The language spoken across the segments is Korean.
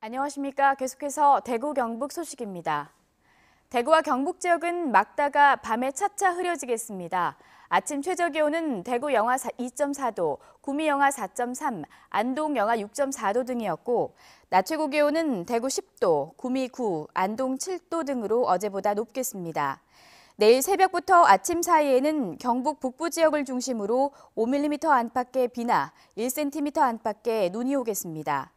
안녕하십니까. 계속해서 대구 경북 소식입니다. 대구와 경북 지역은 막다가 밤에 차차 흐려지겠습니다. 아침 최저 기온은 대구 영하 2.4도, 구미 영하 4.3, 안동 영하 6.4도 등이었고 낮 최고 기온은 대구 10도, 구미 9, 안동 7도 등으로 어제보다 높겠습니다. 내일 새벽부터 아침 사이에는 경북 북부 지역을 중심으로 5mm 안팎의 비나 1cm 안팎의 눈이 오겠습니다.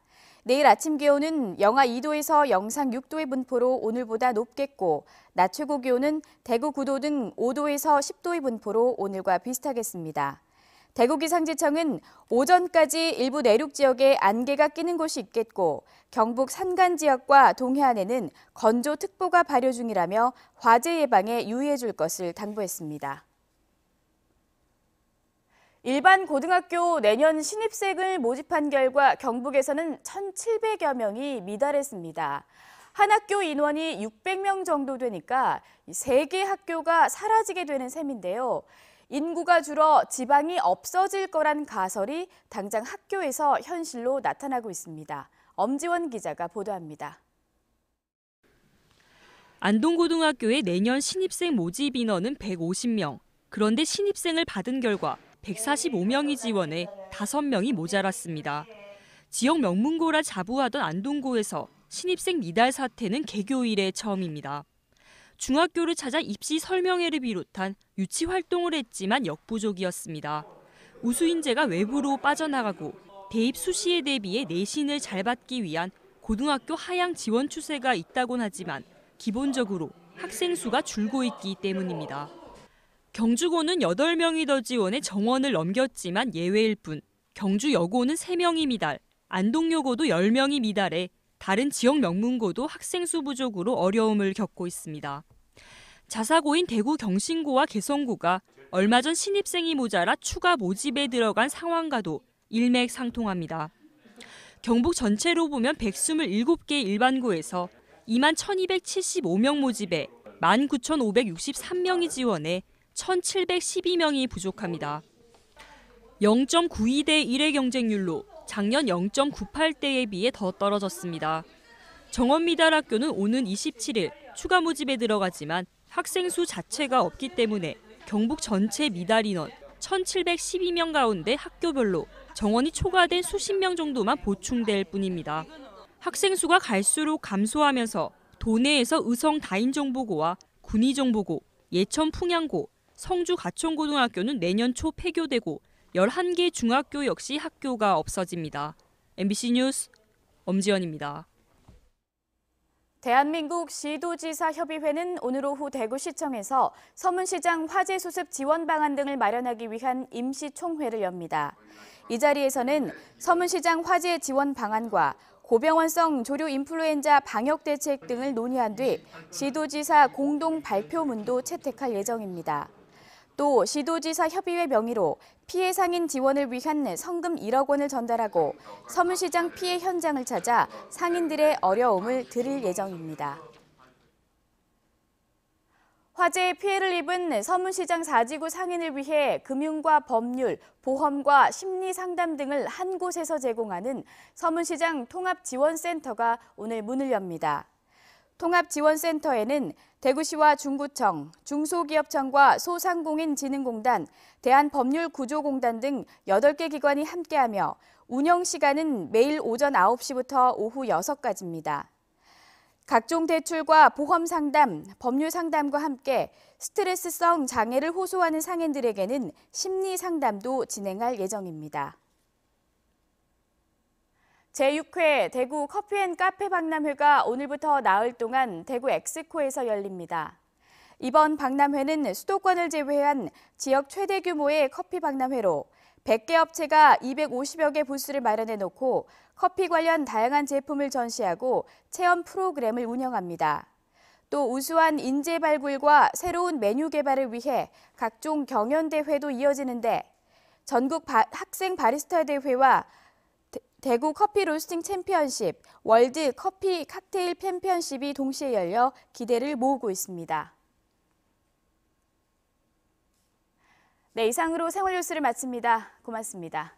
내일 아침 기온은 영하 2도에서 영상 6도의 분포로 오늘보다 높겠고, 낮 최고 기온은 대구 9도 등 5도에서 10도의 분포로 오늘과 비슷하겠습니다. 대구기상지청은 오전까지 일부 내륙 지역에 안개가 끼는 곳이 있겠고 경북 산간 지역과 동해안에는 건조특보가 발효 중이라며 화재 예방에 유의해 줄 것을 당부했습니다. 일반 고등학교 내년 신입생을 모집한 결과 경북에서는 1,700여 명이 미달했습니다. 한 학교 인원이 600명 정도 되니까 세개 학교가 사라지게 되는 셈인데요. 인구가 줄어 지방이 없어질 거란 가설이 당장 학교에서 현실로 나타나고 있습니다. 엄지원 기자가 보도합니다. 안동고등학교의 내년 신입생 모집 인원은 150명. 그런데 신입생을 받은 결과 145명이 지원해 5명이 모자랐습니다. 지역 명문고라 자부하던 안동고에서 신입생 미달 사태는 개교 이래 처음입니다. 중학교를 찾아 입시 설명회를 비롯한 유치 활동을 했지만 역부족이었습니다. 우수인재가 외부로 빠져나가고 대입 수시에 대비해 내신을 잘 받기 위한 고등학교 하향 지원 추세가 있다곤 하지만 기본적으로 학생 수가 줄고 있기 때문입니다. 경주고는 8명이 더 지원해 정원을 넘겼지만 예외일 뿐 경주여고는 3명이 미달, 안동여고도 10명이 미달해 다른 지역 명문고도 학생 수 부족으로 어려움을 겪고 있습니다. 자사고인 대구 경신고와 개성고가 얼마 전 신입생이 모자라 추가 모집에 들어간 상황과도 일맥상통합니다. 경북 전체로 보면 127개 일반고에서 2만 1,275명 모집에 19,563명이 지원해 1,712명이 부족합니다. 0.92대 1의 경쟁률로 작년 0.98대에 비해 더 떨어졌습니다. 정원미달 학교는 오는 27일 추가 모집에 들어가지만 학생 수 자체가 없기 때문에 경북 전체 미달 인원 1,712명 가운데 학교별로 정원이 초과된 수십 명 정도만 보충될 뿐입니다. 학생 수가 갈수록 감소하면서 도내에서 의성 다인정보고와 군의정보고, 예천 풍양고, 성주 가천고등학교는 내년 초 폐교되고 11개 중학교 역시 학교가 없어집니다. MBC 뉴스 엄지연입니다. 대한민국 시도지사 협의회는 오늘 오후 대구시청에서 서문시장 화재 수습 지원 방안 등을 마련하기 위한 임시 총회를 엽니다. 이 자리에서는 서문시장 화재 지원 방안과 고병원성 조류 인플루엔자 방역 대책 등을 논의한 뒤 시도지사 공동 발표문도 채택할 예정입니다. 또 시도지사 협의회 명의로 피해 상인 지원을 위한 성금 1억 원을 전달하고 서문시장 피해 현장을 찾아 상인들의 어려움을 드릴 예정입니다. 화재의 피해를 입은 서문시장 4지구 상인을 위해 금융과 법률, 보험과 심리 상담 등을 한 곳에서 제공하는 서문시장 통합지원센터가 오늘 문을 엽니다. 통합지원센터에는 대구시와 중구청, 중소기업청과 소상공인진흥공단, 대한법률구조공단 등 8개 기관이 함께하며 운영시간은 매일 오전 9시부터 오후 6까지입니다. 시 각종 대출과 보험 상담, 법률 상담과 함께 스트레스성 장애를 호소하는 상인들에게는 심리 상담도 진행할 예정입니다. 제6회 대구 커피앤카페 박람회가 오늘부터 나흘 동안 대구 엑스코에서 열립니다. 이번 박람회는 수도권을 제외한 지역 최대 규모의 커피 박람회로 100개 업체가 250여 개 부스를 마련해 놓고 커피 관련 다양한 제품을 전시하고 체험 프로그램을 운영합니다. 또 우수한 인재 발굴과 새로운 메뉴 개발을 위해 각종 경연 대회도 이어지는데 전국 바, 학생 바리스타 대회와 대구 커피 로스팅 챔피언십, 월드 커피 칵테일 챔피언십이 동시에 열려 기대를 모으고 있습니다. 네, 이상으로 생활 뉴스를 마칩니다. 고맙습니다.